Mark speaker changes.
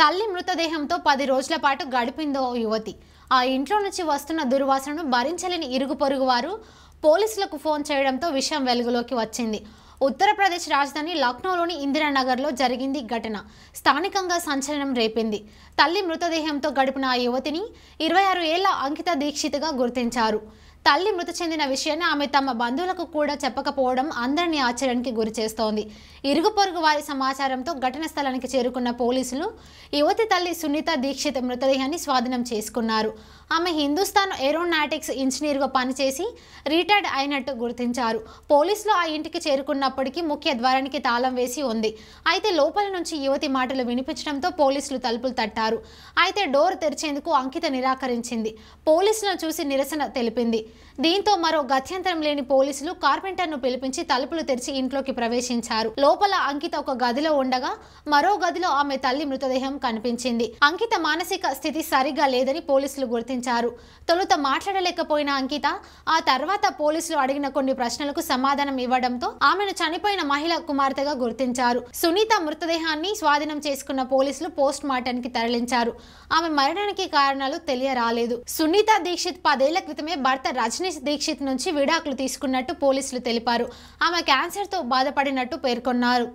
Speaker 1: తల్లి మృతదేహంతో పది రోజుల పాటు గడిపిందో యువతి ఆ ఇంట్లో నుంచి వస్తున్న దుర్వాసనను భరించలేని ఇరుగు పొరుగు వారు పోలీసులకు ఫోన్ చేయడంతో విషయం వెలుగులోకి వచ్చింది ఉత్తరప్రదేశ్ రాజధాని లక్నోలోని ఇందిరానగర్లో జరిగింది ఘటన స్థానికంగా సంచలనం రేపింది తల్లి మృతదేహంతో గడిపిన ఆ యువతిని ఇరవై ఆరు ఏళ్ల అంకిత దీక్షితగా గుర్తించారు తల్లి మృతి చెందిన విషయాన్ని ఆమె తమ బంధువులకు కూడా చెప్పకపోవడం అందరినీ ఆశ్చర్యానికి గురి చేస్తోంది ఇరుగు పొరుగు వారి సమాచారంతో ఘటన స్థలానికి చేరుకున్న పోలీసులు యువతి తల్లి సునీత దీక్షిత్ మృతదేహాన్ని స్వాధీనం చేసుకున్నారు ఆమె హిందుస్థాన్ ఏరోనాటిక్స్ ఇంజనీర్గా పనిచేసి రిటైర్డ్ అయినట్టు గుర్తించారు పోలీసులు ఆ ఇంటికి చేరుకున్నప్పటికీ ముఖ్య ద్వారానికి తాళం వేసి ఉంది అయితే లోపల నుంచి యువతి మాటలు వినిపించడంతో పోలీసులు తలుపులు తట్టారు అయితే డోర్ తెరిచేందుకు అంకిత నిరాకరించింది పోలీసులను చూసి నిరసన తెలిపింది దీంతో మరో గత్యంతరం లేని పోలీసులు కార్పెంటర్ ను పిలిపించి తలుపులు తెరిచి ఇంట్లోకి ప్రవేశించారు లోపల అంకిత ఒక గదిలో ఉండగా మరో గదిలో ఆమె తల్లి మృతదేహం కనిపించింది అంకిత మానసిక స్థితి సరిగా లేదని పోలీసులు గుర్తించారు తొలుత మాట్లాడలేకపోయిన అంకిత ఆ తర్వాత పోలీసులు అడిగిన కొన్ని ప్రశ్నలకు సమాధానం ఇవ్వడంతో ఆమెను చనిపోయిన మహిళ కుమార్తెగా గుర్తించారు సునీత మృతదేహాన్ని స్వాధీనం చేసుకున్న పోలీసులు పోస్ట్ మార్టం కి తరలించారు ఆమె మరణానికి కారణాలు తెలియరాలేదు సునీత దీక్షిత్ పదేళ్ల క్రితమే భర్త రజనీ దీక్షిత్ నుంచి విడాకులు తీసుకున్నట్టు పోలీసులు తెలిపారు ఆమె క్యాన్సర్తో బాధపడినట్టు పేర్కొన్నారు